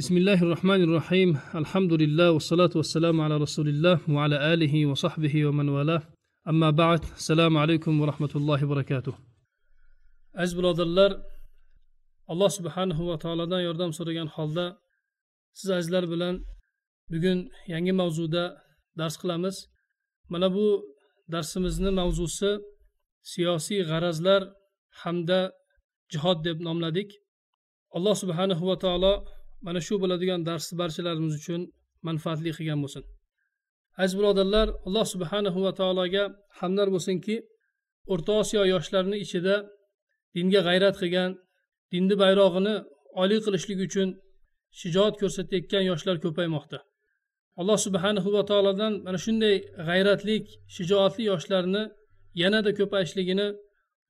بسم الله الرحمن الرحيم الحمد لله والصلاة والسلام على رسول الله وعلى آله وصحبه ومن والاه أما بعد السلام عليكم ورحمة الله وبركاته aziz birodarlar alloh subhanahu va taolodan yordam so'ragan holda siz azizlar bilan bugun yangi mavzuda dars qilamiz mana bu darsimizni mavzusi siyosiy g'arazlar hamda jihod deb nomladik alloh subhanahu va taolo mana shu bo'ladigan darsni barchalarimiz uchun manfaatli qilgan bo'lsin aziz birodarlar alloh subhanahu va taologa hamdlar bo'lsinki o'rta osiyo yoshlarini ichida dinga g'ayrat qilgan dinni bayrog'ini oliy qilishlik uchun shijoat ko'rsatayotgan yoshlar ko'paymoqda alloh subhanahu va taolodan mana shunday g'ayratlik shijoatli yoshlarni yanada ko'payishligini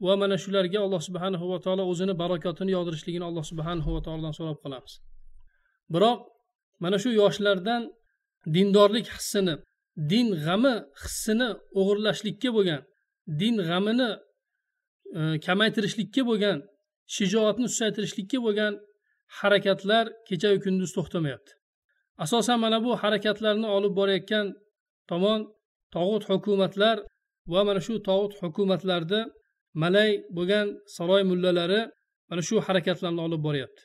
va mana shularga alloh subhanahu va taolo o'zini barokatini yog'dirishligini alloh subhanahu va taolodan so'rab qolamiz biroq mana shu yoshlardan dindorlik hissini din g'ami hissini o'g'irlashlikka bo'lgan din g'amini e, kamaytirishlikka bo'lgan shijoatni susaytirishlikka bo'lgan harakatlar kechayu kunduz to'xtamayapti asosan mana bu harakatlarni olib borayotgan tomon tog'ut hukumatlar va mana shu tog'ut hukumatlarni malay bo'lgan saroy mullalari mana shu harakatlarni olib boryapti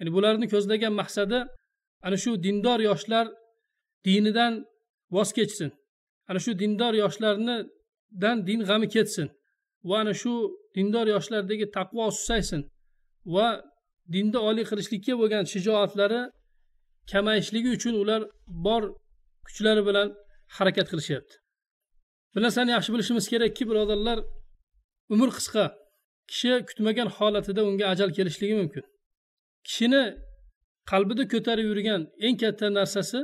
ya'ni bularni ko'zlagan maqsadi ana shu dindor yoshlar dinidan voz kechsin ana shu dindor yoshlarnidan din g'ami ketsin va ana shu dindor yoshlardagi taqvo susaysin va dinda oliy qilishlikka bo'lgan shijoatlari kamayishligi uchun ular bor kuchlari bilan harakat qilishyapti bir narsani yaxshi bilishimiz kerakki birodarlar umr qisqa kishi kutmagan holatida unga ajal kelishligi mumkin kishini qalbida ko'tarib yurgan eng katta narsasi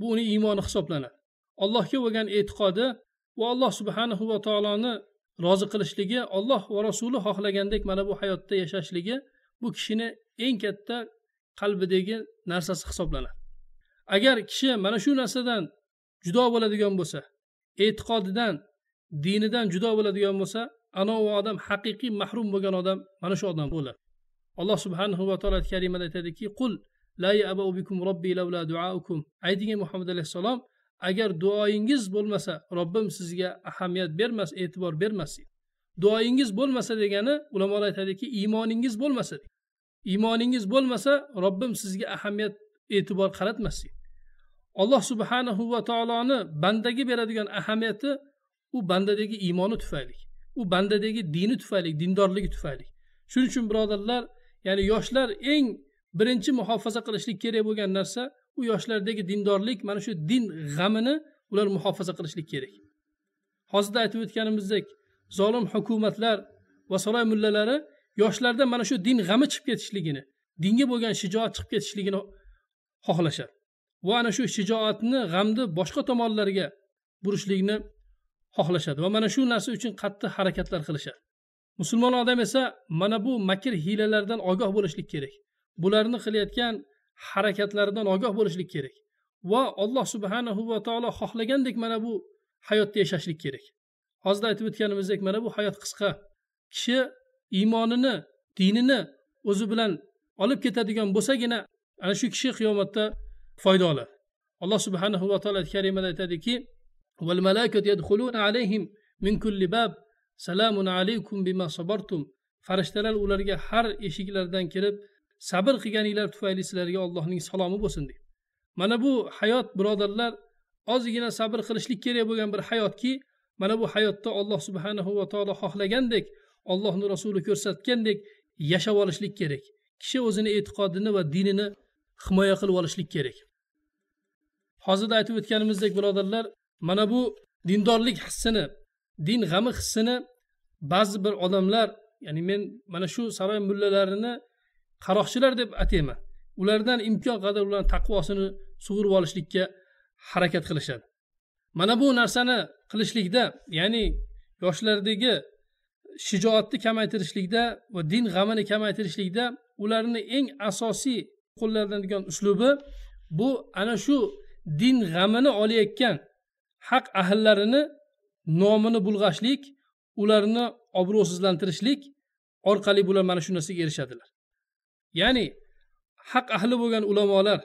bu uni iymoni hisoblanadi allohga bo'lgan e'tiqodi va alloh subhanahu va taoloni rozi qilishligi olloh va rasuli xohlagandek mana bu hayotda yashashligi bu kishini eng katta qalbidagi narsasi hisoblanadi agar kishi mana shu narsadan judo bo'ladigan bo'lsa e'tiqodidan dinidan judo bo'ladigan bo'lsa anovi odam haqiqiy mahrum bo'lgan odam mana shu odam bo'ladi alloh subhanahu va taolo karimada aytadiki qul la bikum robbi lavla duaukum ayting ey muhammad alayhissalom agar duoyingiz bo'lmasa robbim sizga ahamiyat bermas e'tibor bermas duoyingiz bo'lmasa degani ulamolar aytadiki iymoningiz bo'lmasa iymoningiz bo'lmasa robbim sizga ahamiyat e'tibor qaratmas alloh subhanahu va taoloni bandaga beradigan ahamiyati u bandadagi iymoni tufayli u bandadagi dini tufayli dindorligi tufayli shuning uchun birodarlar ya'ni yoshlar eng birinchi muhofaza qilishlik kerak bo'lgan narsa u yoshlardagi dindorlik mana shu din g'amini ular muhofaza qilishlik kerak hozirda aytib o'tganimizdek zolim hukumatlar va saroy mullalari yoshlarda mana shu din g'ami chiqib ketishligini dinga bo'lgan shijoat chiqib ketishligini xohlashadi va ana shu shijoatni g'amni boshqa tomonlarga burishlikni xohlashadi va mana shu narsa uchun qattiq harakatlar qilishadi musulmon odam esa mana bu makr hiylalardan ogoh bo'lishlik kerak bularni qilayotgan harakatlaridan ogoh bo'lishlik kerak va alloh subhanahu va taolo xohlagandek mana bu hayotda yashashlik kerak hozir aytib o'tganimizdek mana bu hayot qisqa kishi iymonini dinini o'zi bilan olib ketadigan bo'lsagina ana shu kishi qiyomatda foyda oladi alloh subhanahu va taolo karimada aytadiki min kulli bab salamun alaykum bima sabartum farishtalar ularga har eshiklardan kirib sabr qilganinglar tufayli sizlarga allohning salomi bo'lsin deydi mana bu hayot birodarlar ozgina sabr qilishlik kerak bo'lgan bir hayotki mana bu hayotda olloh subhanahu va taolo xohlagandek ollohni rasuli ko'rsatgandek yashab olishlik kerak kishi o'zini e'tiqodini va dinini himoya qilib olishlik kerak hozirda aytib o'tganimizdek birodarlar mana bu dindorlik hissini din g'ami hissini ba'zi bir odamlar ya'ni men mana shu saroy mullalarini qaroqchilar deb atayman ulardan imkon qadar ularni taqvosini sug'urib olishlikka harakat qilishadi mana bu narsani qilishlikda ya'ni yoshlardagi shijoatni kamaytirishlikda va din g'amini kamaytirishlikda ularni eng asosiy qo'llanadigan uslubi bu ana shu din g'amini olayotgan haq ahllarini nomini bulg'ashlik ularni obro'sizlantirishlik orqali bular mana shu narsaga erishadilar ya'ni haq ahli bo'lgan ulamolar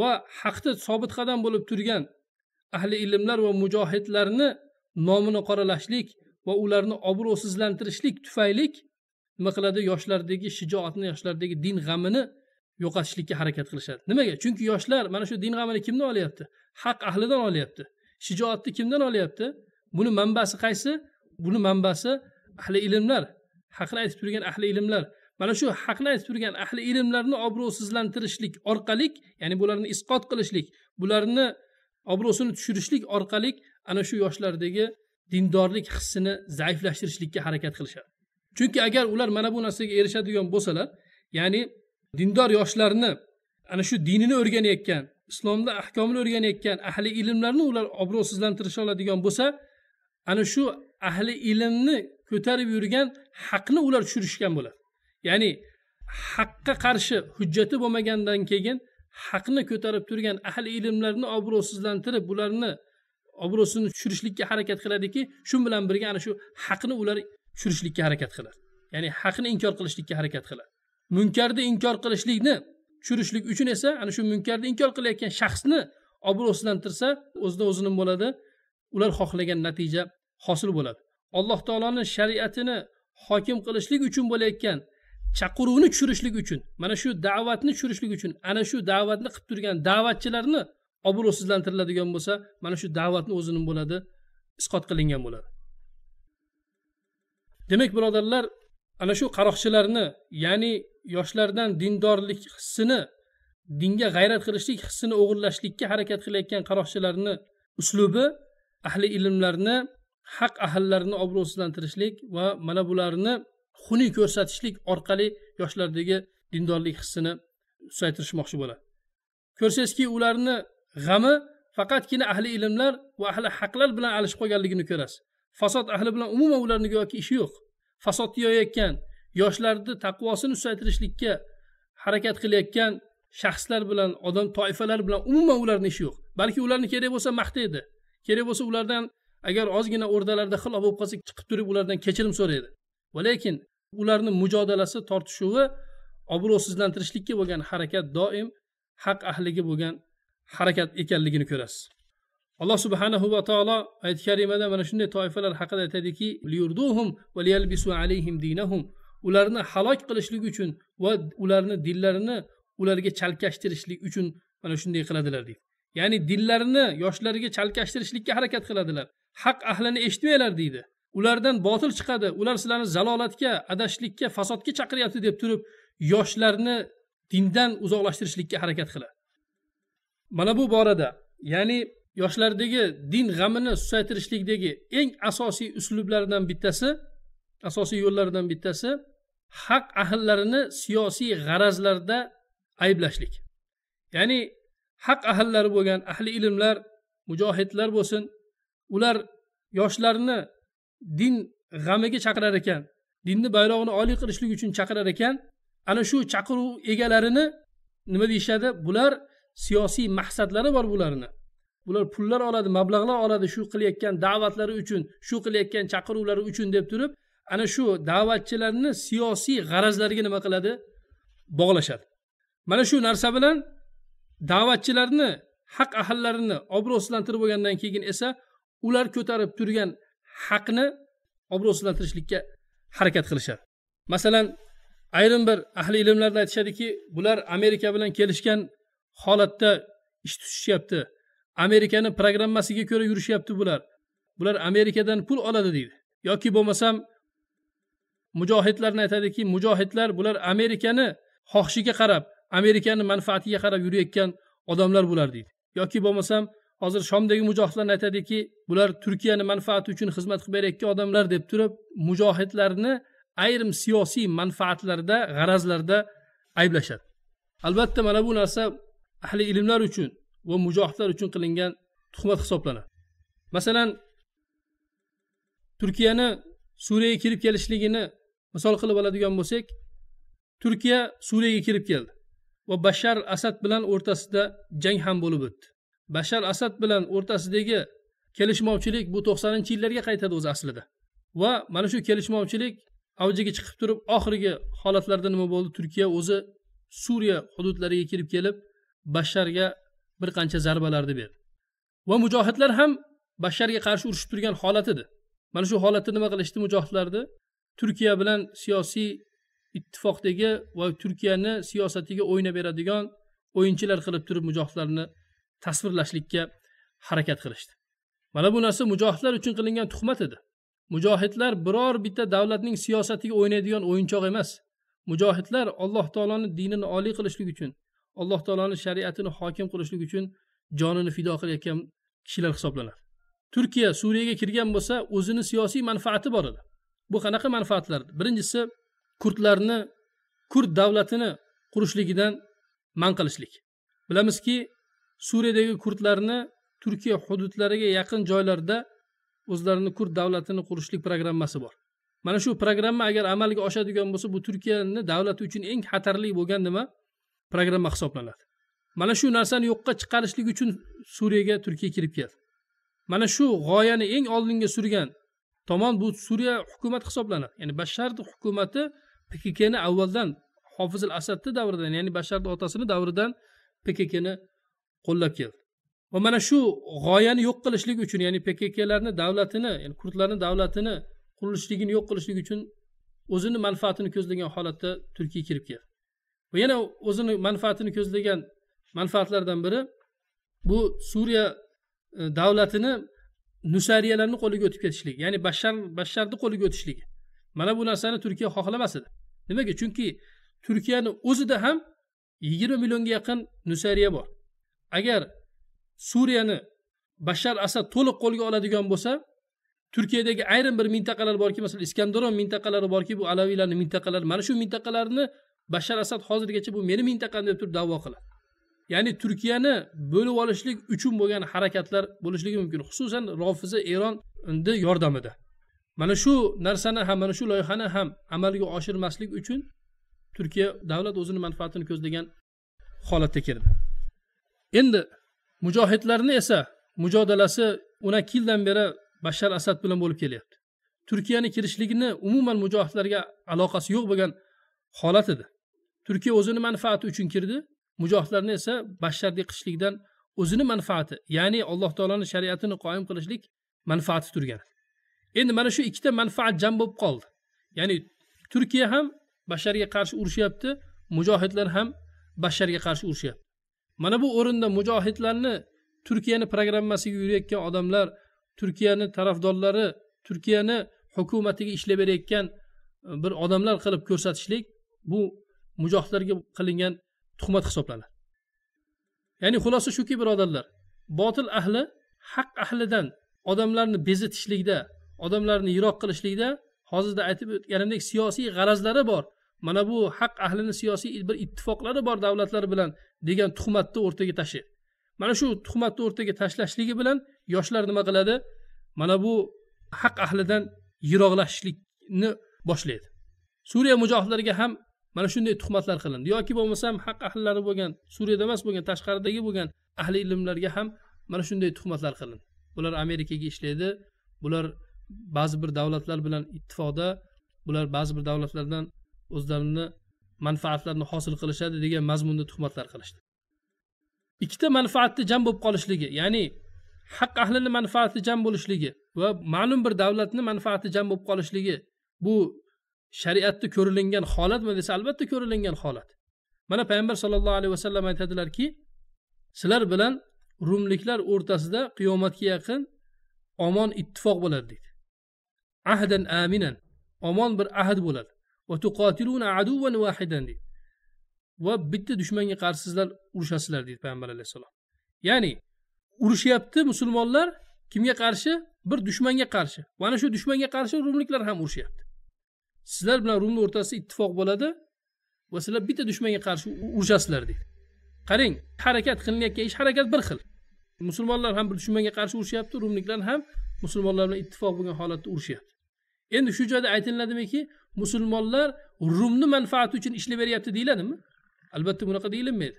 va haqda sobit qadam bo'lib turgan ahli ilmlar va mujohidlarni nomini qoralashlik va ularni obro'sizlantirishlik tufaylik nima qiladi yoshlardagi shijoatni yoshlardagi din g'amini yo'qotishlikka harakat qilishadi nimaga chunki yoshlar mana shu din g'amini kimdan olyapti haq ahlidan olyapti shijoatni kimdan olyapti buni manbasi qaysi buni manbasi ahli ilmlar haqni aytib turgan ahli ilmlar mana shu haqni aytib turgan ahli ilmlarni obro'sizlantirishlik orqali ya'ni bularni isqot qilishlik bularni obro'sini tushirishlik orqali ana shu yoshlardagi dindorlik hissini zaiflashtirishlikka harakat qilishadi chunki agar ular mana bu narsaga erishadigan bo'lsalar ya'ni dindor yoshlarni ana shu dinini o'rganayotgan islomda ahkomini o'rganayotgan ahli ilmlarni ular obro'sizlantirisha oladigan bo'lsa ana shu ahli ilmni ko'tarib yurgan haqni ular tushirishgan bo'ladi ya'ni haqqa qarshi hujjati bo'lmagandan keyin haqni ko'tarib turgan ahli ilmlarni obro'sizlantirib ularni obro'sini tushirishlikka harakat qiladiki shu bilan birga ana shu haqni ular tushirishlikka harakat qiladi ya'ni haqni inkor qilishlikka harakat qiladi munkarni inkor qilishlikni tushirishlik uchun esa ana shu munkarni inkor qilayotgan shaxsni obro'sizlantirsa o'zidan o'zini bo'ladi ular xohlagan natija hosil bo'ladi alloh taoloni shariatini hokim qilishlik uchun bo'layotgan chaqiruvni tushirishlik uchun mana shu da'vatni tushirishlik uchun ana shu da'vatni qilib turgan da'vatchilarni obro'sizlantiriladigan bo'lsa mana shu da'vatni o'zini bo'ladi isqot qilingan bo'ladi demak birodarlar ana shu qaroqchilarni ya'ni yoshlardan dindorlik hissini dinga g'ayrat qilishlik hissini o'g'irlashlikka harakat qilayotgan qaroqchilarni uslubi ahli ilmlarni haq ahllarini obro'sizlantirishlik va mana bularni xunuk ko'rsatishlik orqali yoshlardagi dindorlik hissini susaytirishmoqchi bo'ladi ko'rsangizki ularni g'ami faqatgina ahli ilmlar va ahli haqlar bilan alishib qolganligini ko'rasiz fasod ahli bilan umuman ularni go'yoki ishi yo'q fasodni yoyayotgan yoshlarni taqvosini susaytirishlikka harakat qilayotgan shaxslar bilan odam toifalar bilan umuman ularni ishi yo'q balki ularni kerak bo'lsa maqtaydi kerak bo'lsa ulardan agar ozgina o'rdalarda xilof bo'lib qolsa chiqib turib ulardan kechirim so'raydi va lekin ularni mujodalasi tortishuvi obro'sizlantirishlikka bo'lgan harakat doim haq ahliga bo'lgan harakat ekanligini ko'rasiz alloh subhanahu va taolo oyati karimada mana shunday toifalar haqida aytadiki ularni halok qilishlik uchun va ularni dinlarini ularga chalkashtirishlik uchun mana shunday qiladilar deydi ya'ni dinlarini yoshlarga chalkashtirishlikka harakat qiladilar haq ahlini eshitmanglar deydi ulardan botil chiqadi ular sizlarni zalolatga adashlikka fasodga chaqiryapti deb turib yoshlarni dindan uzoqlashtirishlikka harakat qiladi mana bu borada ya'ni yoshlardagi din g'amini susaytirishlikdagi eng asosiy uslublardan bittasi asosiy yo'llardan bittasi haq ahllarini siyosiy g'arazlarda ayblashlik ya'ni haq ahllari bo'lgan ahli ilmlar mujohidlar bo'lsin ular yoshlarni din g'amiga chaqirar ekan dinni bayrog'ini oliy qilishlik uchun chaqirar ekan ana shu chaqiruv egalarini nima deyishadi bular siyosiy maqsadlari bor bularni bular pullar oladi mablag'lar oladi shu qilayotgan da'vatlari uchun shu qilayotgan chaqiruvlari uchun deb turib ana shu da'vatchilarni siyosiy g'arazlariga nima qiladi bog'lashadi mana shu narsa bilan da'vatchilarni haq ahllarini obro'sizlantirib bo'lgandan keyin esa ular ko'tarib turgan haqni obro'sizlantirishlikka harakat qilishadi masalan ayrim bir ahli ilmlarda aytishadiki bular amerika bilan kelishgan holatda ish tutishyapti amerikani programmasiga ko'ra yurishyapti bular bular amerikadan pul oladi deydi yoki bo'lmasam mujohidlarni aytadiki mujohidlar bular amerikani xohishiga qarab amerikani manfaatiga qarab yurayotgan odamlar bular deydi yoki bo'lmasam hozir shomdagi mujohidlarni aytadiki bular turkiyani manfaati uchun xizmat qilib berayotgan odamlar deb turib mujohidlarni ayrim siyosiy manfaatlarda g'arazlarda ayblashadi albatta mana bu narsa ahli ilmlar uchun va mujohidlar uchun qilingan tuhmat hisoblanadi masalan turkiyani suriyaga kirib kelishligini misol qilib oladigan bo'lsak turkiya suriyaga kirib keldi va bashar asad bilan o'rtasida jang ham bo'lib o'tdi bashar asad bilan o'rtasidagi kelishmovchilik bu to'qsoninchi yillarga qaytadi o'zi aslida va mana shu kelishmovchilik avjiga chiqib turib oxirgi holatlarda nima bo'ldi turkiya o'zi suriya hududlariga kirib kelib basharga bir qancha zarbalarni berdi va mujohidlar ham basharga qarshi urushib turgan holat edi mana shu holatda nima qilishdi mujohidlarni turkiya bilan siyosiy ittifoqdagi va turkiyani siyosatiga o'ynab beradigan o'yinchilar qilib turib mujohidlarni tasvirlashlikka harakat qilishdi mana bu narsa mujohidlar uchun qilingan tuhmat edi mujohidlar biror bitta davlatning siyosatiga o'ynaydigan o'yinchoq emas mujohidlar alloh taoloni dinini oliy qilishlik uchun alloh taoloni shariatini hokim qilishlik uchun jonini fido qilayotgan kishilar hisoblanadi turkiya suriyaga kirgan bo'lsa o'zini siyosiy manfaati bor edi bu qanaqa manfaatlar birinchisi kurdlarni kurd davlatini qurishligidan man qilishlik bilamizki suriyadagi kurdlarni turkiya hududlariga yaqin joylarda o'zlarini kurd davlatini qurishlik programmasi bor mana shu programma agar amalga oshadigan bo'lsa bu turkiyani davlati uchun eng xatarli bo'lgan nima programma hisoblanadi mana shu narsani yo'qqa chiqarishlik uchun suriyaga turkiya kirib keldi mana shu g'oyani eng oldinga surgan tomon bu suriya hukumati hisoblanadi ya'ni bashar hukumati pkkni avvaldan hofizil asadni davridan ya'ni basharni otasini davridan pkkni qo'llab keldi va mana shu g'oyani yo'q qilishlik uchun ya'ni pkklarni davlatini ya'ni kurdlarni davlatini qurilishligini yo'q qilishlik uchun o'zini manfaatini ko'zlagan holatda turkiya kirib keldi va yana o'zini manfaatini ko'zlagan manfaatlardan biri bu suriya e, davlatini nusariyalarni qo'liga o'tib ketishlik ya'ni bashar basharni qo'liga o'tishligi mana bu narsani turkiya xohlamas edi nimaga chunki turkiyani o'zida ham yigirma millionga yaqin nusariya bor agar suriyani bashar asad to'liq qo'lga oladigan bo'lsa turkiyadagi ayrim bir mintaqalar borki masalan iskandaron mintaqalari borki bu alaviylarni mintaqalari mana shu mintaqalarni bashar asad hozirgacha bu meni mintaqam deb turib davo qiladi ya'ni turkiyani bo'lib olishlik uchun bo'lgan harakatlar bo'lishligi mumkin xususan rofiza eronni yordamida mana shu narsani ham mana shu loyihani ham amalga oshirmaslik uchun turkiya davlat o'zini manfaatini ko'zlagan holatda kirdi endi mujohidlarni esa mujodalasi o'n ikki yildan beri bashar asad bilan bo'lib kelyapti turkiyani kirishligini umuman mujohidlarga aloqasi yo'q bo'lgan holat edi turkiya o'zini manfaati uchun kirdi mujohidlarni esa basharni qilishlikdan o'zini manfaati ya'ni alloh taoloni shariatini qoyim qilishlik manfaati turgan endi mana shu ikkita manfaat jam bo'lib qoldi ya'ni turkiya ham basharga qarshi urushyapti mujohidlar ham basharga qarshi urushyapti mana bu o'rinda mujohidlarni turkiyani programmasiga yurayotgan odamlar turkiyani tarafdorlari turkiyani hukumatiga ishlab berayotgan e, bir odamlar qilib ko'rsatishlik bu mujohidlarga qilingan tuhmat hisoblanadi ya'ni xulosa shuki birodarlar botil ahli haq ahlidan odamlarni bezitishlikda odamlarni yiroq qilishlikda hozirda aytib o'tganimdek siyosiy g'arazlari bor mana bu haq ahlini siyosiy bir ittifoqlari bor davlatlar bilan degan tuhmatni o'rtaga tashla mana shu tuhmatni o'rtaga tashlashligi bilan yoshlar nima qiladi mana bu haq ahlidan yiroqlashishlikni boshlaydi suriya mujohidlariga ham mana shunday tuhmatlar qilindi yoki bo'lmasam haq ahllari bo'lgan suriyada emas bo'lgan tashqaridagi bo'lgan ahli ilmlarga ham mana shunday tuhmatlar qilindi bular amerikaga ishlaydi bular ba'zi bir davlatlar bilan ittifoqda bular ba'zi bir davlatlardan o'zlarini manfaatlarini hosil qilishadi degan mazmunda tuhmatlar qilishdi ikkita manfaatni jam bo'lib qolishligi ya'ni haq ahlini manfaati jam bo'lishligi va ma'lum bir davlatni manfaati jam bo'lib qolishligi bu shariatda ko'rilingan holatmi desa albatta ko'rilingan holat mana payg'ambar sollallohu alayhi vasallam aytadilarki sizlar bilan rumliklar o'rtasida qiyomatga yaqin omon ittifoq bo'ladi deydi ahdan aminan omon bir ahd bo'ladi aduvan vahidan deydi va bitta dushmanga qarshi sizlar urushasizlar deydi payg'ambar alayhissalom ya'ni urushyapti musulmonlar kimga qarshi bir dushmanga qarshi mana shu dushmanga qarshi rumliklar ham urushyapti sizlar bilan rumni o'rtasida ittifoq bo'ladi va sizlar bitta dushmanga qarshi urushasizlar deydi qarang harakat qilinayotgan ish harakat bir xil musulmonlar ham bir dushmanga qarshi urushyapti rumliklar ham musulmonlar bilan ittifoq bo'lgan holatda urushyapti endi shu joyda aytiladimiki musulmonlar rumni manfaati uchun ishlab beryapti deyiladimi albatta bunaqa deyilmaydi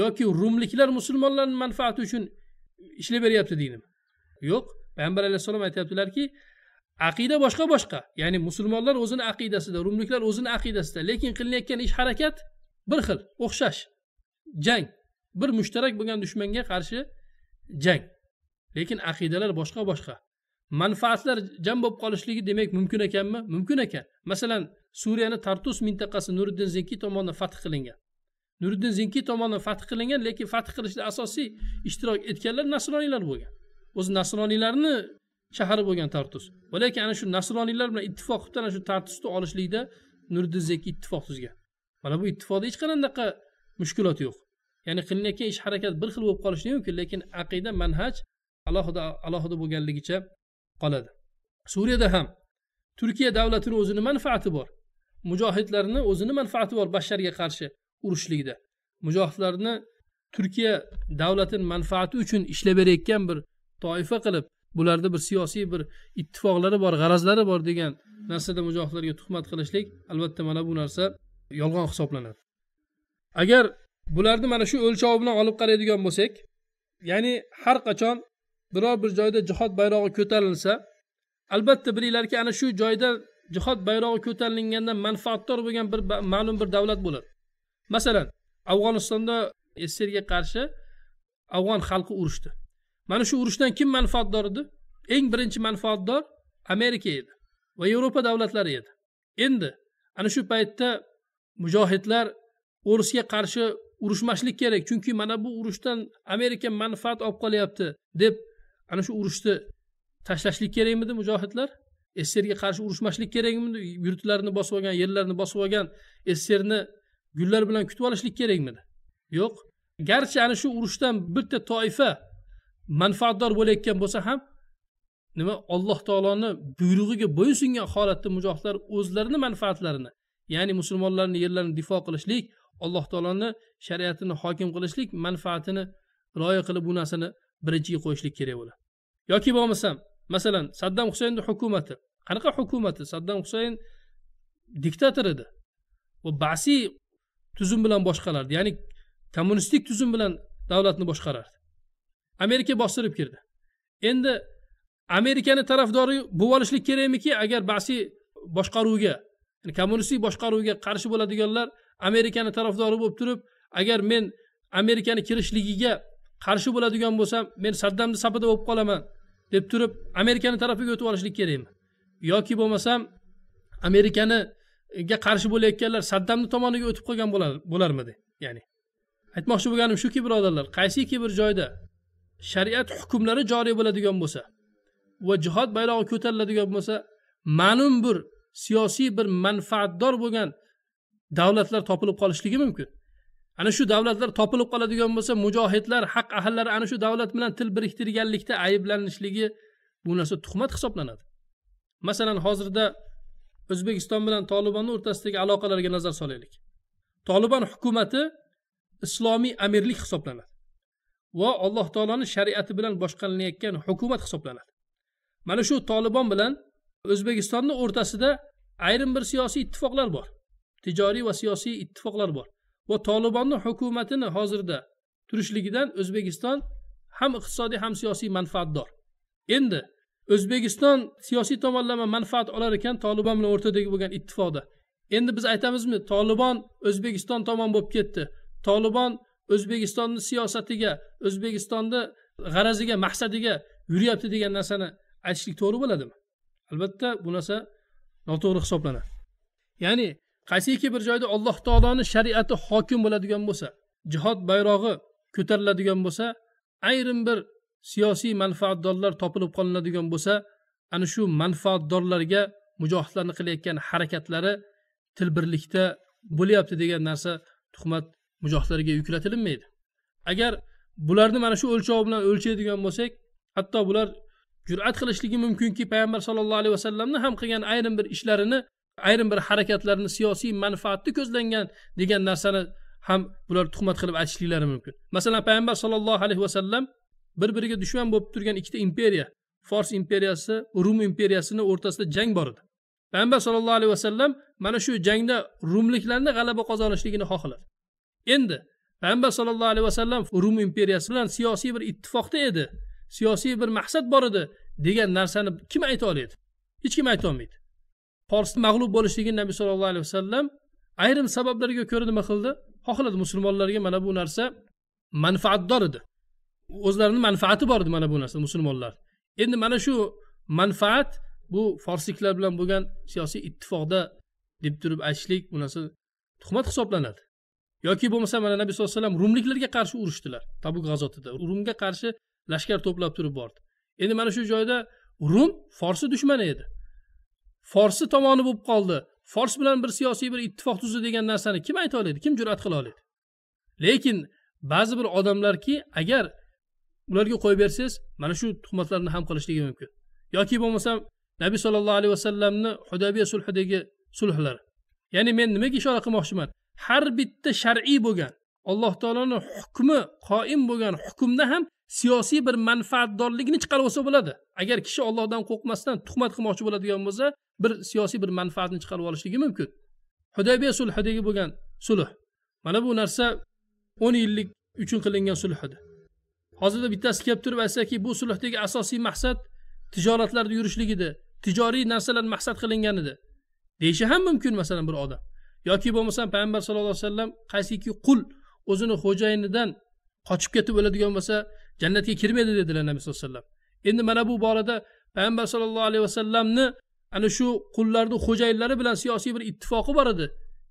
yoki rumliklar musulmonlarni manfaati uchun ishlab beryapti deydimi yo'q payg'ambar alayhissalom aytyaptilarki aqida boshqa boshqa ya'ni musulmonlar o'zini aqidasida rumliklar o'zini aqidasida lekin qilinayotgan ish harakat bir xil o'xshash jang bir mushtarak bo'lgan dushmanga qarshi jang lekin aqidalar boshqa boshqa manfaatlar jam bo'lib qolishligi demak mumkin ekanmi mumkin ekan masalan suriyani tartus mintaqasi nuriddin zinkiy tomonidan fath qilingan nuriddin zinkiy tomonidan fath qilingan lekin fath qilishda asosiy ishtirok etganlar nasroniylar bo'lgan o'zi nasroniylarni shahari bo'lgan tartus va lekin ana shu nasroniylar bilan ittifoq qilib ana shu tartusni olishlikda nuriddin zinki ittifoq tuzgan mana bu ittifoqda hech qanaqa mushkulot yo'q ya'ni qilinayotgan ish harakat bir xil bo'lib qolishi mumkin lekin aqida manhaj alohida alohida bo'lganligicha qoladi suriyada ham turkiya davlatini o'zini manfaati bor mujohidlarni o'zini manfaati bor basharga qarshi urushlikda mujohidlarni turkiya davlatini manfaati uchun ishlaverayotgan bir toifa qilib bularda bir siyosiy bir ittifoqlari bor g'arazlari bor degan narsada mujohidlarga tuhmat qilishlik albatta mana bu narsa yolg'on hisoblanadi agar bularni mana shu o'lchovi bilan olib qaraydigan bo'lsak ya'ni har qachon biror bir joyda jihod bayrog'i ko'tarilsa albatta bilinglarki ana shu joyda jihod bayrog'i ko'tarilingandan manfaatdor bo'lgan bir ma'lum bir davlat bo'ladi masalan afg'onistonda sserga qarshi afg'on xalqi urushdi mana shu urushdan kim manfaatdor edi eng birinchi manfaatdor amerika edi va yevropa davlatlari edi endi ana shu paytda mujohidlar o'risga qarshi urushmaslik kerak chunki mana bu urushdan amerika manfaat olib qolyapti deb ana shu urushni tashlashlik kerakmidi mujohidlar sssrga qarshi urushmaslik kerakmidi yurtlarini bosib olgan yerlarni bosib olgan sssrni gullar bilan kutib olishlik kerakmidi yo'q garchi ana shu urushdan bitta toifa manfaatdor bo'layotgan bo'lsa ham nima alloh taoloni buyrug'iga bo'ysungan holatda mujohidlar o'zlarini manfaatlarini ya'ni musulmonlarni yerlarini difo qilishlik alloh taoloni shariatini hokim qilishlik manfaatini rioya qilib bu narsani birinchiga qo'yishlik kerak bo'ladi yoki bo'lmasam masalan saddam husaynni hukumati qanaqa hukumati saddam husayn diktator edi va basiy tuzum bilan boshqarardi ya'ni kommunistik tuzum bilan davlatni boshqarardi amerika bostirib kirdi endi amerikani tarafdori bo'lib olishlik kerakmiki agar basiy boshqaruvga yani kommunistik boshqaruvga qarshi bo'ladiganlar amerikani tarafdori bo'lib turib agar men amerikani kirishligiga qarshi bo'ladigan bo'lsam men saddamni safida bo'lib qolaman deb turib amerikani tarafiga o'tib olishlik kerakmi yoki bo'lmasam amerikaniga qarshi bo'layotganlar saddamni tomoniga o'tib qolgan bo'larmidi ya'ni aytmoqchi bo'lganim shuki birodarlar qaysiki bir joyda shariat hukmlari joriy bo'ladigan bo'lsa va jihod bayrog'i ko'tariladigan bo'lsa ma'lum bir siyosiy bir manfaatdor bo'lgan davlatlar topilib qolishligi mumkin ana shu davlatlar topilib qoladigan bo'lsa mujohidlar haq ahillari ana shu davlat bilan til biriktirganlikda ayblanishligi bu narsa tuhmat hisoblanadi masalan hozirda o'zbekiston bilan tolibonni o'rtasidagi aloqalarga nazar solaylik tolibon hukumati islomiy amirlik hisoblanadi va alloh taoloni shariati bilan boshqarilayotgan hukumat hisoblanadi mana shu tolibon bilan o'zbekistonni o'rtasida ayrim bir siyosiy ittifoqlar bor tijoriy va siyosiy ittifoqlar bor va tolibonni hukumatini hozirda turishligidan o'zbekiston ham iqtisodiy ham siyosiy manfaatdor endi o'zbekiston siyosiy tomonlama manfaat olar ekan tolibon bilan o'rtadagi bo'lgan ittifoqda endi biz aytamizmi tolibon o'zbekiston tomon bo'lib ketdi tolibon o'zbekistonni siyosatiga o'zbekistonni g'araziga maqsadiga yuryapti degan narsani aytishlik to'g'ri bo'ladimi albatta bu narsa noto'g'ri hisoblanadi ya'ni qaysiki bir joyda alloh taoloni shariati hokim bo'ladigan bo'lsa jihod bayrog'i ko'tariladigan bo'lsa ayrim bir siyosiy manfaatdorlar topilib qolinadigan bo'lsa ana shu manfaatdorlarga mujohidlarni qilayotgan harakatlari tilbirlikda bo'lyapti degan narsa tuhmat mujohidlarga yuklatilinmaydi agar bularni mana shu o'lchovi bilan o'lchaydigan bo'lsak hatto bular jur'at qilishligi mumkinki payg'ambar sallallohu alayhi vasallamni ham qilgan ayrim bir ishlarini ayrim bir harakatlarni siyosiy manfaatni ko'zlangan degan narsani ham bular tuhmat qilib aytishliklari mumkin masalan payg'ambar sollallohu alayhi vasallam bir biriga dushman bo'lib turgan ikkita imperiya fors imperiyasi rum imperiyasini o'rtasida jang bor edi payg'ambar sollallohu alayhi vasallam mana shu jangda rumliklarni g'alaba qozonishligini xohladi endi payg'ambar sollallohu alayhi vasallam rum imperiyasi bilan siyosiy bir ittifoqda edi siyosiy bir maqsad bor edi degan narsani kim ayta oladi hech kim ayta olmaydi forsni mag'lub bo'lishligini nabiy sollallohu alayhi vasallam ayrim sabablarga ko'ra nima qildi xohladi musulmonlarga mana bu narsa manfaatdor edi o'zlarini manfaati bor edi mana bu narsa musulmonlar endi mana shu manfaat bu forsliklar bilan bo'lgan siyosiy ittifoqda deb turib aytishlik bu narsa tuhmat hisoblanadi yoki bo'lmasa mana nabiy sallallohu alayhi vasallam rumliklarga qarshi urushdilar tabuk g'azotida rumga qarshi lashkar to'plab turib bordi endi mana shu joyda rum forsi dushmani edi forsi tomoni bo'lib qoldi fors bilan bir siyosiy bir ittifoq tuzdi degan narsani kim ayta oladi kim jur'at qila oladi lekin ba'zi bir odamlarki agar ularga qo'yib bersangiz mana shu tuhmatlarni ham qilishligi mumkin yoki bo'lmasam nabiy sollallohu alayhi vasallamni hudabiya sulhidagi sulhlar ya'ni men nimaga ishora qilmoqchiman har bitta shar'iy bo'lgan alloh taoloni hukmi qoim bo'lgan hukmda ham siyosiy bir manfaatdorlikni chiqarib olsa bo'ladi agar kishi ollohdan qo'rqmasdan tuhmat qilmoqchi bo'ladigan bo'lsa bir siyosiy bir manfaatni chiqarib olishligi mumkin hudaybiya sulhidagi bo'lgan sulh mana bu narsa o'n yillik uchun qilingan sulh edi hozirda bittasi kelib turib aytsaki bu sulhdagi asosiy maqsad tijoratlarda yurishlik edi tijoriy narsalar maqsad qilingan edi deyishi ham mumkin masalan bir odam yoki bo'lmasam payg'ambar sallallohu alayhi vasallam qaysiki qul o'zini xo'jayinidan qochib ketib o'ladigan bo'lsa jannatga kirmaydi dedilar nabiy sallallohu alayhi vasallam endi mana bu borada payg'ambar sallallohu alayhi vasallamni ana shu qullarni xo'jayinlari bilan siyosiy bir ittifoqi bor edi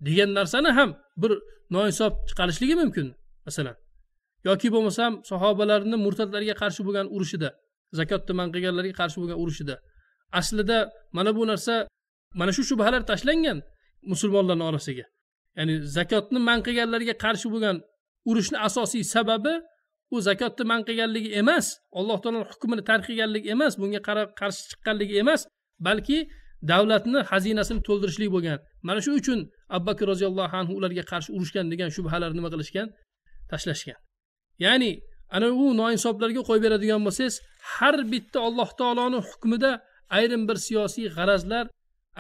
degan narsani ham bir noinsof chiqarishligi mumkin masalan yoki bo'lmasam sahobalarni murtadlarga qarshi bo'lgan urushida zakotni man qilganlarga qarshi bo'lgan urushida aslida mana bu narsa mana shu shubhalar tashlangan musulmonlarni orasiga ya'ni zakotni man qilganlarga qarshi bo'lgan urushni asosiy sababi u zakotni man qilganligi emas alloh taoloni hukmini tark qilganligi emas bunga qarshi chiqqanligi emas balki davlatni xazinasini to'ldirishlik bo'lgan mana shu uchun abbakir roziyallohu anhu ularga qarshi urushgan degan shubhalarni nima qilishgan tashlashgan ya'ni ana u noinsoblarga qo'yib beradigan bo'lsangiz har bitta alloh taoloni hukmida ayrim bir siyosiy g'arazlar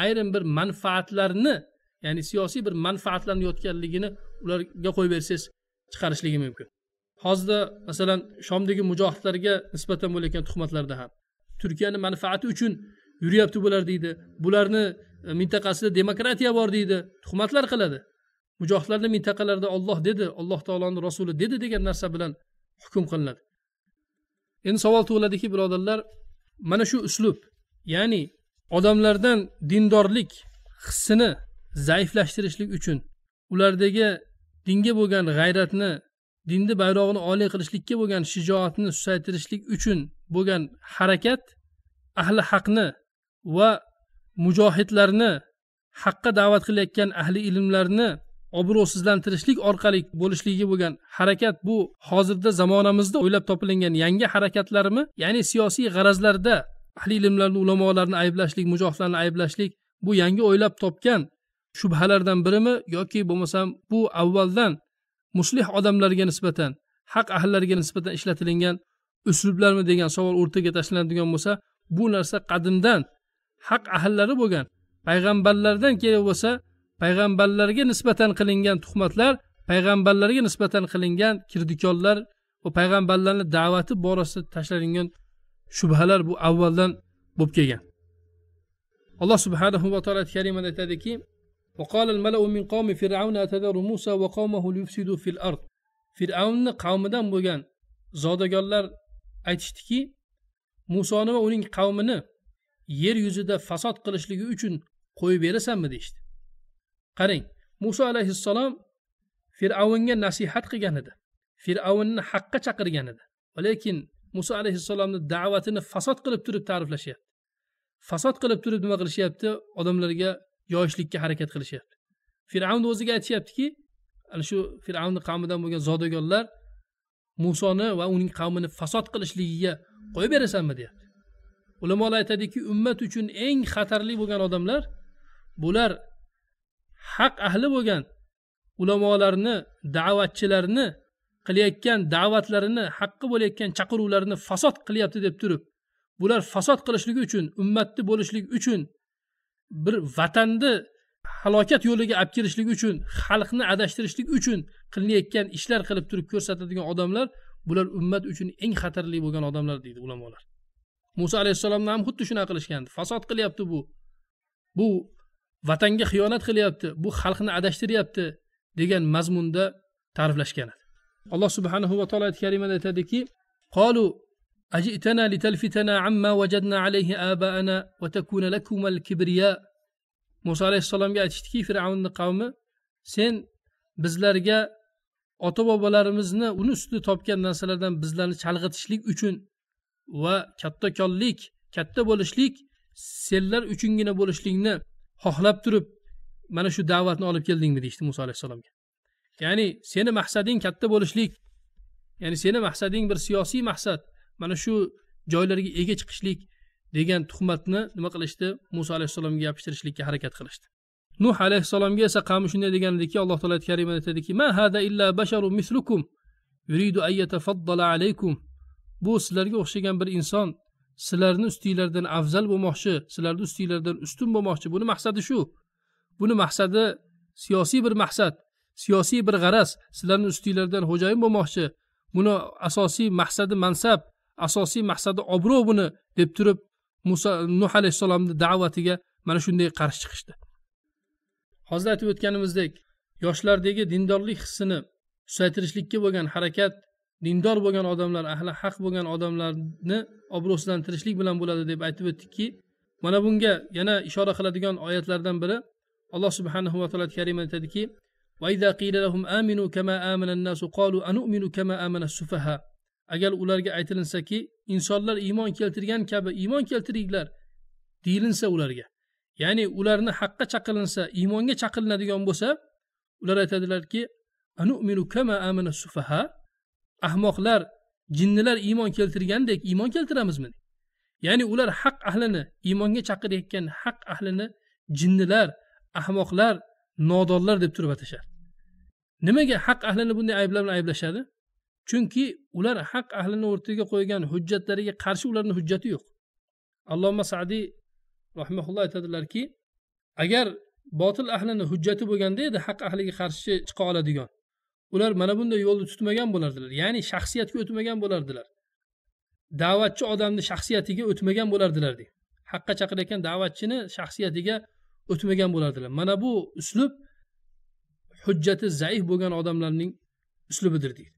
ayrim bir manfaatlarni ya'ni siyosiy bir manfaatlarni yotganligini ularga qo'yib bersangiz chiqarishligi mumkin hozirda masalan shomdagi mujohidlarga nisbatan bo'layotgan tuhmatlarda ham turkiyani manfaati uchun yuryapti bular deydi bularni e, mintaqasida demokratiya bor deydi tuhmatlar qiladi mujohidlarni mintaqalarida olloh dedi alloh taoloni rasuli dedi degan narsa bilan hukm qilinadi endi savol tug'iladiki birodarlar mana shu uslub ya'ni odamlardan dindorlik hissini zaiflashtirishlik uchun ulardagi dinga bo'lgan g'ayratni dinni bayrog'ini oliy qilishlikka bo'lgan shijoatni susaytirishlik uchun bo'lgan harakat ahli haqni va mujohidlarni haqqa da'vat qilayotgan ahli ilmlarni obro'sizlantirishlik orqali bo'lishligiga bo'lgan harakat bu hozirda zamonamizda o'ylab topilingan yangi harakatlarmi ya'ni siyosiy g'arazlarda ahli ilmlarni ulamolarni ayblashlik mujohidlarni ayblashlik bu yangi o'ylab topgan shubhalardan birimi yoki bo'lmasam bu avvaldan muslih odamlarga nisbatan haq ahllariga nisbatan ishlatilingan uslublarmi degan savol o'rtaga tashlanadigan bo'lsa bu narsa qadimdan haq ahllari bo'lgan payg'ambarlardan kelib bo'lsa payg'ambarlarga nisbatan qilingan tuhmatlar payg'ambarlarga nisbatan qilingan kirdikorlar va payg'ambarlarni da'vati borasida tashlangan shubhalar bu avvaldan bo'lib kelgan alloh subhanahu va taolo karimada aytadiki وقال الملأ من قوم فرعون أتذر موسى وقومه ليفسدوا في الأرض fir'avnni qavmidan bo'lgan zodagonlar aytishdiki musoni va uning qavmini yer yuzida fasod qilishligi uchun qo'yib berasanmi deyishdi qarang muso alayhissalom fir'avnga nasihat qilgan edi fir'avnni haqqa chaqirgan edi lekin muso alayhissalomni da'vatini fasod qilib turib ta'riflashyapti fasod qilib turib nima qilishyapti odamlarga yoyishlikka harakat qilishyapti fir'avnni o'ziga aytishyaptiki ana shu fir'avnni qavmidan bo'lgan zodagonlar musoni va uning qavmini fasod qilishligiga qo'yib berasanmi deyapti ulamolar aytadiki ummat uchun eng xatarli bo'lgan odamlar bular haq ahli bo'lgan ulamolarni da'vatchilarni qilayotgan da'vatlarini haqqi bo'layotgan chaqiruvlarini fasod qilyapti deb turib bular fasod qilishligi uchun ummatni bo'lishlik uchun bir vatanni halokat yo'liga olib kirishlik uchun xalqni adashtirishlik uchun qilinayotgan ishlar qilib turib ko'rsatadigan odamlar bular ummat uchun eng xatarli bo'lgan odamlar deydi ulamolar muso alayhissalomni ham xuddi shunaqa qilishgandi fasod qilyapti bu bu vatanga xiyonat qilyapti bu xalqni adashtiryapti degan mazmunda ta'riflashgan alloh subhanahu va taolo oyati karimada aytadiki qolu أجئتنا لتلفتنا عما وجدنا عليه آباءنا وتكون لكم الكبرياء muso alayhissalomga aytishdiki fir'avnni qavmi sen bizlarga ota bobolarimizni uni ustida topgan narsalardan bizlarni chalg'itishlik uchun va kattakonlik katta bo'lishlik senlar uchungina bo'lishlikni xohlab turib mana shu da'vatni olib keldingmi deyishdi muso alayhissalomga ya'ni seni maqsading katta bo'lishlik ya'ni seni maqsading bir siyosiy maqsad mana shu joylarga ega chiqishlik degan tuhmatni nima qilishdi muso alayhissalomga yopishtirishlikka harakat qilishdi nuh alayhissalomga esa qavmi shunday degan ediki alloh taolo oyati aytadiki ma hada illa basharun mislukum yuridu alaykum bu sizlarga o'xshagan bir inson sizlarni ustinglardan afzal bo'lmoqchi sizlarni ustinglardan ustun bo'lmoqchi buni maqsadi shu buni maqsadi siyosiy bir maqsad siyosiy bir g'araz sizlarni ustinglardan xo'jayin bo'lmoqchi buni asosiy maqsadi mansab asosiy maqsadi obro' buni deb turib muso nuh alayhissalomni da'vatiga mana shunday qarshi chiqishdi hozir aytib o'tganimizdek yoshlardagi dindorlik hissini susaytirishlikka bo'lgan harakat dindor bo'lgan odamlar ahli haq bo'lgan odamlarni obro'sizlantirishlik bilan bo'ladi deb aytib o'tdikki mana bunga yana ishora qiladigan oyatlardan biri alloh subhanahu va taolo karima aytadiki وإذا قيل لهم آمنوا كما آمن الناس قالوا أنؤمن كما آمن sufaha agar ularga aytilinsaki insonlar iymon keltirgan kabi iymon keltiringlar deyilinsa ularga ya'ni ularni haqqa chaqirilinsa iymonga chaqirinadigan bo'lsa ular aytadilarki anuminu kama amana sufaha ahmoqlar jinnilar iymon keltirgandek iymon keltiramizmi ya'ni ular haq ahlini iymonga chaqirayotgan haq ahlini jinnilar ahmoqlar nodonlar deb turib atashadi nimaga haq ahlini bunday ayblar bilan ayblashadi chunki ular haq ahlini o'rtaga qo'ygan hujjatlariga qarshi ularni hujjati yo'q alloma sadiy rahmaulloh aytadilarki agar botil ahlini hujjati bo'lganda edi haq ahliga qarshi chiqa oladigan ular mana bunday yo'lni tutmagan bo'lardilar ya'ni shaxsiyatga o'tmagan bo'lardilar da'vatchi odamni shaxsiyatiga o'tmagan bo'lardilar deydi haqqa chaqirayotgan da'vatchini shaxsiyatiga o'tmagan bo'lardilar mana bu uslub hujjati zaif bo'lgan odamlarning uslubidir deydi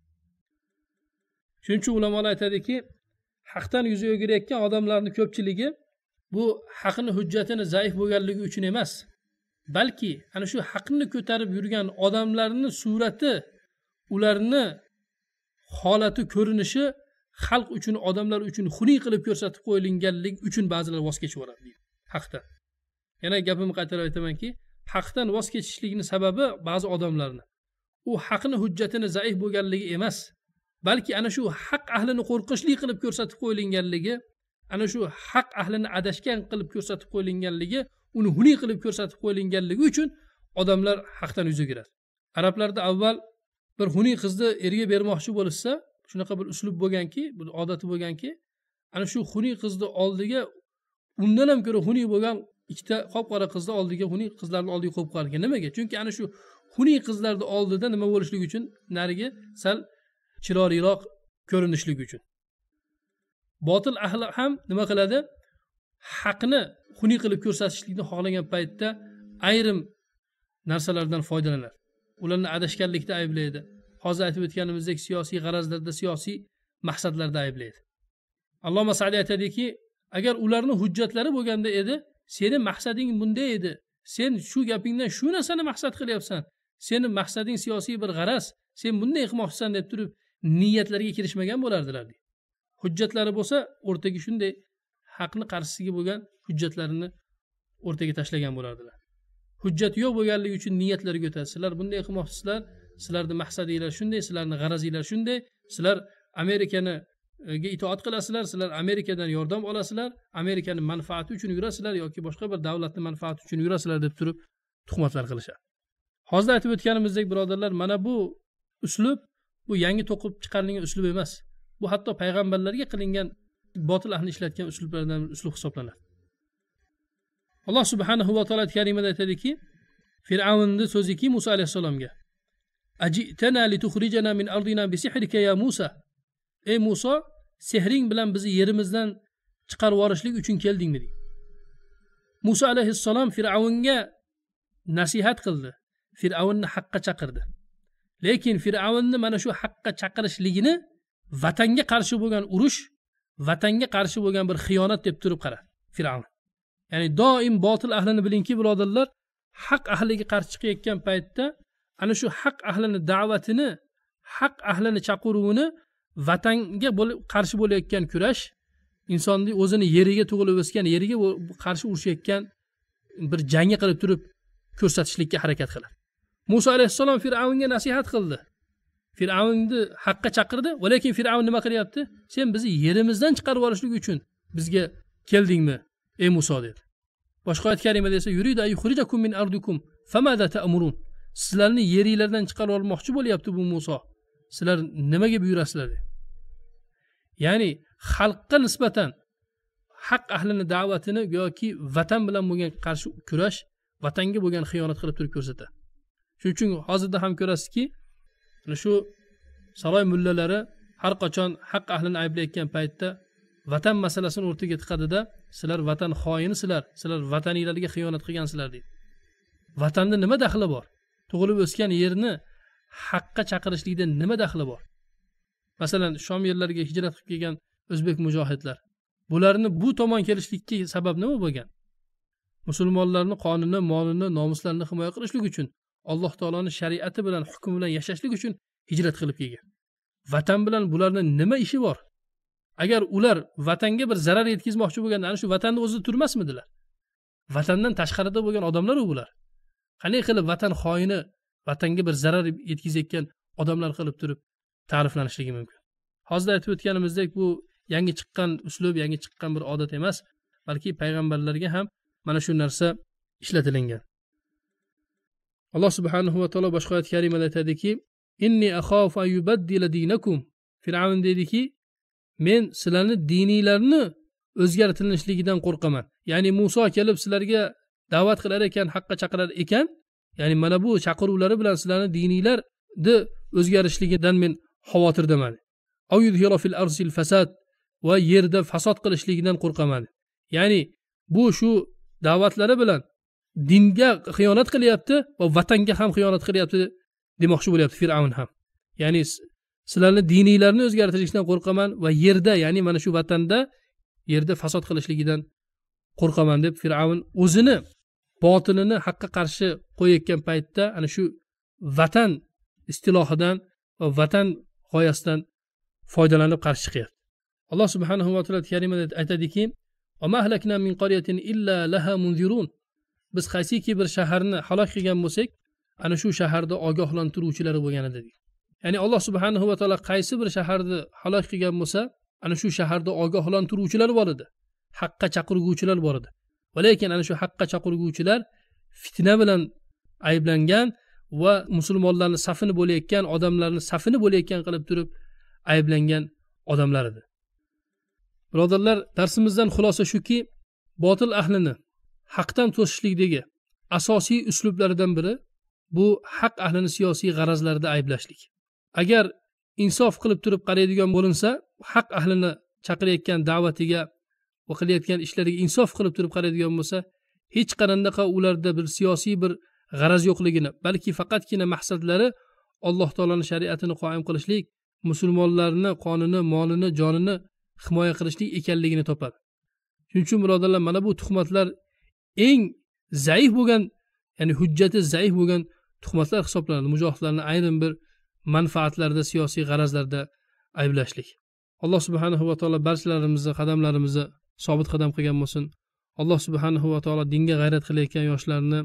shuning uchun ulamolar aytadiki haqdan yuz o'girayotgan odamlarni ko'pchiligi bu haqni hujjatini zaif bo'lganligi uchun emas balki ana shu haqni ko'tarib yurgan odamlarni surati ularni holati ko'rinishi xalq uchun odamlar uchun xunuk qilib ko'rsatib qo'yilganligi uchun ba'zilar voz kechib yuboradi deydi haqdan yana gapimni qaytarib aytamanki haqdan voz kechishlikni sababi ba'zi odamlarni u haqni hujjatini zaif bo'lganligi emas balki ana shu haq ahlini qo'rqinchli qilib ko'rsatib qo'yilganligi ana shu haq ahlini adashgan qilib ko'rsatib qo'yilganligi uni huniy qilib ko'rsatib qo'yilganligi uchun odamlar haqdan yuz o'giradi arablarda avval bir huniy qizni erga bermoqchi bo'lishsa shunaqa bir uslub bo'lganki bir odati bo'lganki ana shu huniy qizni oldiga undan ham ko'ra huniy bo'lgan ikkita qop qora qizni oldiga huniy qizlarni oldiga qo'yib qo'yarkan nimaga chunki ana shu huniy qizlarni oldida nima bo'lishligi uchun narigi sal chiroyliroq ko'rinishligi uchun botil ahli ham nima qiladi haqni xunuk qilib ko'rsatishlikni xohlagan paytda ayrim narsalardan foydalanadi ularni adashganlikda ayblaydi hozir aytib o'tganimizdek siyosiy g'arazlarda siyosiy maqsadlarda ayblaydi alloma sadiy aytadiki agar ularni hujjatlari bo'lganda edi seni maqsading bunday edi sen shu gapingdan shu narsani maqsad qilyapsan seni maqsading siyosiy bir g'araz sen bunday qilmoqchisan deb turib niyatlariga kirishmagan bo'lardilar deydi hujjatlari bo'lsa o'rtaga shunday haqni qarshisiga bo'lgan hujjatlarini o'rtaga tashlagan bo'lardilar hujjat yo'q bo'lganligi uchun niyatlarga o'tadi sizlar bunday qilmoqchisizlar sizlarni maqsadinglar shunday sizlarni g'arazinglar shunday sizlar amerikani itoat qilasizlar sizlar amerikadan yordam olasizlar amerikani manfaati uchun yurasizlar yoki boshqa bir davlatni manfaati uchun yurasizlar deb turib tuhmatlar qilishadi hozir aytib o'tganimizdek birodarlar mana bu uslub bu yangi to'qib chiqarilgan uslub emas bu hatto payg'ambarlarga qilingan botil ahli ishlatgan uslublardan uslub hisoblanadi alloh subhanahu va taolo karimada aytadiki fir'avnni so'ziki muso alayhissalomga min ardina ya musa ey muso sehring bilan bizni yerimizdan chiqarib yuborishlik uchun keldingmi deydi muso alayhissalom fir'avnga nasihat qildi fir'avnni haqqa chaqirdi lekin fir'avnni mana shu haqqa chaqirishligini vatanga qarshi bo'lgan urush vatanga qarshi bo'lgan bir xiyonat deb turib qara fir'avn ya'ni doim botil ahlini bilingki birodarlar haq ahliga qarshi chiqayotgan paytda ana shu haq ahlini da'vatini haq ahlini chaqiruvini vatanga qarshi bo'layotgan kurash insonni o'zini yeriga tug'ilib o'sgan yeriga qarshi urushayotgan bir jangga qilib turib ko'rsatishlikka harakat qiladi muso alayhissalom fir'avnga nasihat qildi fir'avnni haqqa chaqirdi va lekin fir'avn nima qilyapti sen bizni yerimizdan chiqarib olishlik uchun bizga keldingmi ey muso dedi boshqa oyat karimada esa yuridu min ardikum ta'murun sizlarni yeringlardan chiqarib olmoqchi bo'lyapti bu muso sizlar nimaga buyurasizlar ya'ni xalqqa nisbatan haq ahlini da'vatini yoki vatan bilan bo'lgan qarshi kurash vatanga bo'lgan xiyonat qilib turib ko'rsatadi shuning uchun hozirda ham ko'rasizki mana shu saroy mullalari har qachon haq ahlini ayblayotgan paytda vatan masalasini o'rtaga tiqadida sizlar vatan xoinisizlar sizlar vataninglarga xiyonat qilgansizlar deydi vatanni nima daxli bor tug'ilib o'sgan yerni haqqa chaqirishlikda nima daxli bor masalan shom yerlariga hijrat qilib kelgan o'zbek mujohidlar bularni bu tomon kelishlikka sabab nima bo'lgan musulmonlarni qonini molini nomuslarini himoya qilishlik uchun alloh taoloni shariati bilan hukmi bilan yashashlik uchun hijrat qilib kelgan vatan bilan bularni nima ishi bor agar ular vatanga bir zarar yetkazmoqchi bo'lganda ana shu vatanni o'zida turmasmidilar vatandan tashqarida bo'lgan odamlar u bular qanday qilib vatan xoini vatanga bir zarar yetkazayotgan odamlar qilib turib ta'riflanishligi mumkin hozir aytib o'tganimizdek bu yangi chiqqan uslub yangi chiqqan bir odat emas balki payg'ambarlarga ham mana shu narsa ishlatilingan alloh subhanahu va taolo boshqa oyat karimada aytadiki inni axofu an yubaddila dinakum fir'avn deydiki men sizlarni diniylarni o'zgartirilishligidan qo'rqaman ya'ni muso kelib sizlarga da'vat qilar ekan haqqa chaqirar ekan ya'ni mana bu chaqiruvlari bilan sizlarni diniylarni o'zgarishligidan men xavotirdaman va yerda fasod qilishligidan qo'rqaman ya'ni bu shu da'vatlari bilan dinga xiyonat qilyapti va vatanga ham xiyonat qilyapti demoqchi bo'lyapti fir'avn ham ya'ni sizlarni diniylarni o'zgartirishdan qo'rqaman va yerda ya'ni mana shu vatanda yerda fasod qilishligidan qo'rqaman deb fir'avn o'zini botilini haqqa qarshi qo'yayotgan paytda ana shu vatan istilohidan va vatan g'oyasidan foydalanib qarshi chiqyapti alloh subhanahu va taolo karimada aytadiki min qaryatin illa laha biz qaysiki bir shaharni halok qilgan bo'lsak ana shu shaharda ogohlantiruvchilari bo'lgan edi ya'ni alloh subhanahu va taolo qaysi bir shaharni halok qilgan bo'lsa ana shu shaharda ogohlantiruvchilar bor edi haqqa chaqirguvchilar bor edi va lekin ana shu haqqa chaqirguvchilar fitna bilan ayblangan va musulmonlarni safini bo'layotgan odamlarni safini bo'layotgan qilib turib ayblangan odamlar edi birodarlar darsimizdan xulosa shuki botil ahlini haqdan to'sishlikdagi asosiy uslublaridan biri bu haq ahlini siyosiy g'arazlarda ayblashlik agar insof qilib turib qaraydigan bo'linsa haq ahlini chaqirayotgan da'vatiga va qilayotgan ishlariga insof qilib turib qaraydigan bo'lsa hech qanaqa ularda bir siyosiy bir g'araz yo'qligini balki faqatgina maqsadlari alloh taoloni shariatini qoim qilishlik musulmonlarni qonini molini jonini himoya qilishlik ekanligini topadi shuning uchun birodarlar mana bu tuhmatlar eng zaif bo'lgan ya'ni hujjati zaif bo'lgan tuhmatlar hisoblanadi mujohidlarni ayrim bir manfaatlarda siyosiy g'arazlarda ayblashlik alloh subhanahu va taolo barchalarimizni qadamlarimizni sobit qadam qilgan bo'lsin alloh subhanahu va taolo dinga g'ayrat qilayotgan yoshlarni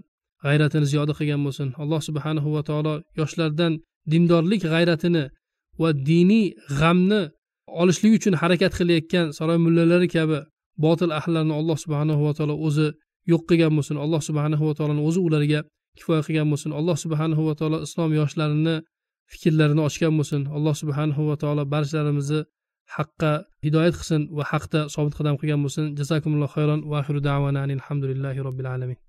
g'ayratini ziyoda qilgan bo'lsin alloh subhanahu va taolo yoshlardan dindorlik g'ayratini va diniy g'amni olishlik uchun harakat qilayotgan saroy mullalari kabi botil ahllarni alloh subhanahu va taolo o'zi yo'q qilgan bo'lsin alloh subhanahu va taoloni o'zi ularga kifoya qilgan bo'lsin alloh subhanahu va taolo islom yoshlarini fikrlarini ochgan bo'lsin alloh subhanahu va taolo barchalarimizni haqqa hidoyat qilsin va haqda sobit qadam qilgan bo'lsin jazakumulloh xayron va davana alhamdulillahi robbil alamin